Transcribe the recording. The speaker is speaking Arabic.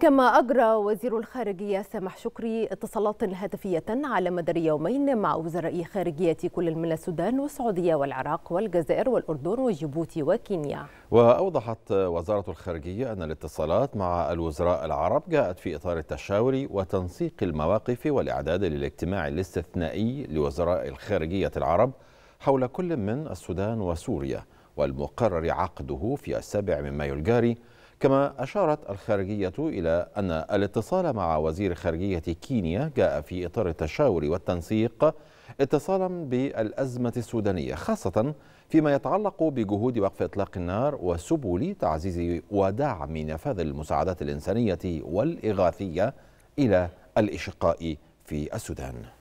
كما أجرى وزير الخارجية سامح شكري اتصالات هاتفية على مدار يومين مع وزراء خارجية كل من السودان والسعودية والعراق والجزائر والأردن وجيبوتي وكينيا وأوضحت وزارة الخارجية أن الاتصالات مع الوزراء العرب جاءت في إطار التشاور وتنسيق المواقف والإعداد للاجتماع الاستثنائي لوزراء الخارجية العرب حول كل من السودان وسوريا والمقرر عقده في السابع من مايو الجاري كما أشارت الخارجية إلى أن الاتصال مع وزير خارجية كينيا جاء في إطار التشاور والتنسيق اتصالا بالأزمة السودانية خاصة فيما يتعلق بجهود وقف إطلاق النار وسبل تعزيز ودعم نفاذ المساعدات الإنسانية والإغاثية إلى الإشقاء في السودان